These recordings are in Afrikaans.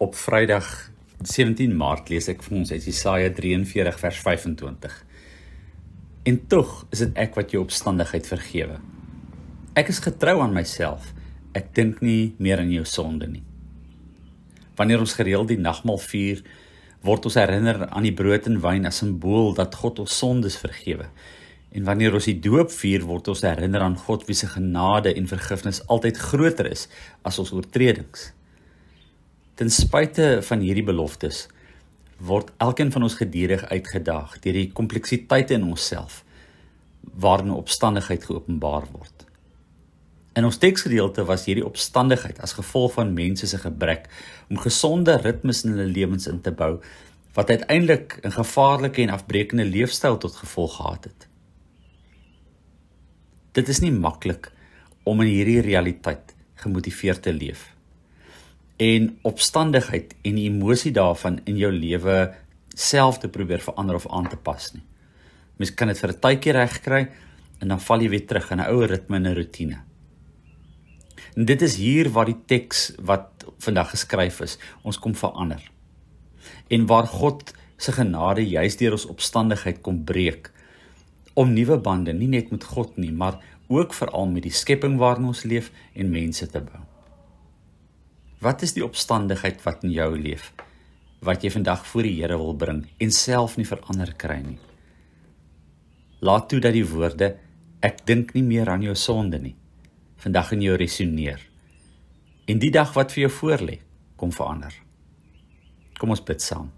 op Vrydag 17 Maart lees ek vir ons uit Jesaja 43 vers 25. En tog is dit ek wat jou opstandigheid vergewe. Ek is getrou aan myself. Ek dink nie meer aan jou sonde nie. Wanneer ons gereeld die nagmaal vier, word ons herinner aan die brood en wyn as 'n simbool dat God ons sondes vergewe. En wanneer ons die doop vier, word ons herinner aan God se genade en vergifnis altyd groter is as ons oortredings. Ten spyte van hierdie beloftes word elkeen van ons gedurig uitgedaag deur die kompleksiteite in onsself waarin opstandigheid geopenbaar word. In ons teksgedeelte was hierdie opstandigheid as gevolg van mense se gebrek om gesonde ritmes in hulle lewens in te bou wat uiteindelik 'n gevaarlike en afbreekende leefstyl tot gevolg gehad het. Dit is nie maklik om in hierdie realiteit gemotiveerd te leef nie en opstandigheid en die emosie daarvan in jou lewe self te probeer verander of aan te pas nie. Mens kan dit vir 'n tydjie regkry en dan val jy weer terug in 'n ou ritme en 'n rotine. En dit is hier waar die teks wat vandag geskryf is, ons kom verander. En waar God se genade juis deur ons opstandigheid kom breek om nuwe bande nie net met God nie, maar ook veral met die skepping waarin ons leef en mense te bou. Wat is die opstandigheid wat in jou leef wat jy vandag voor die Here wil bring en self nie verander kry nie? Laat toe dat die woorde ek dink nie meer aan jou sonde nie vandag in jou resoneer. En die dag wat vir jou voorlê, kom verander. Kom ons bid saam.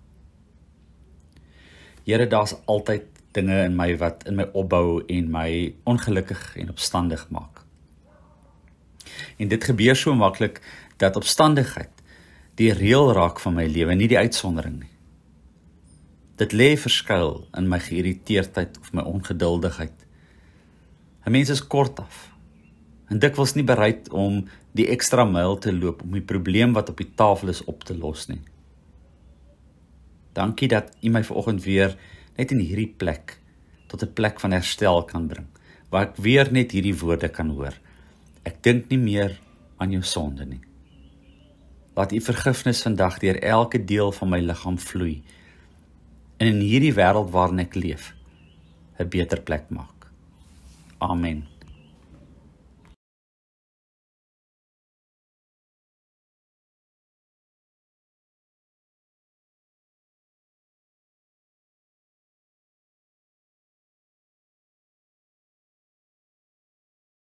Here, daar's altyd dinge in my wat in my opbou en my ongelukkig en opstandig maak. En dit gebeur so maklik dat opstandigheid die reël raak van my lewe, nie die uitsondering nie. Dit lê verskuil in my geïrriteerdheid of my ongeduldigheid. 'n Mens is kortaf en dikwels nie bereid om die ekstra myl te loop om die probleem wat op die tafel is op te los nie. Dankie dat u my vanoggend weer net in hierdie plek tot 'n plek van herstel kan bring waar ek weer net hierdie woorde kan hoor. Ek dink nie meer aan jou sonde nie laat u vergifnis vandag deur elke deel van my liggaam vloei en in hierdie wêreld waarin ek leef 'n beter plek maak. Amen.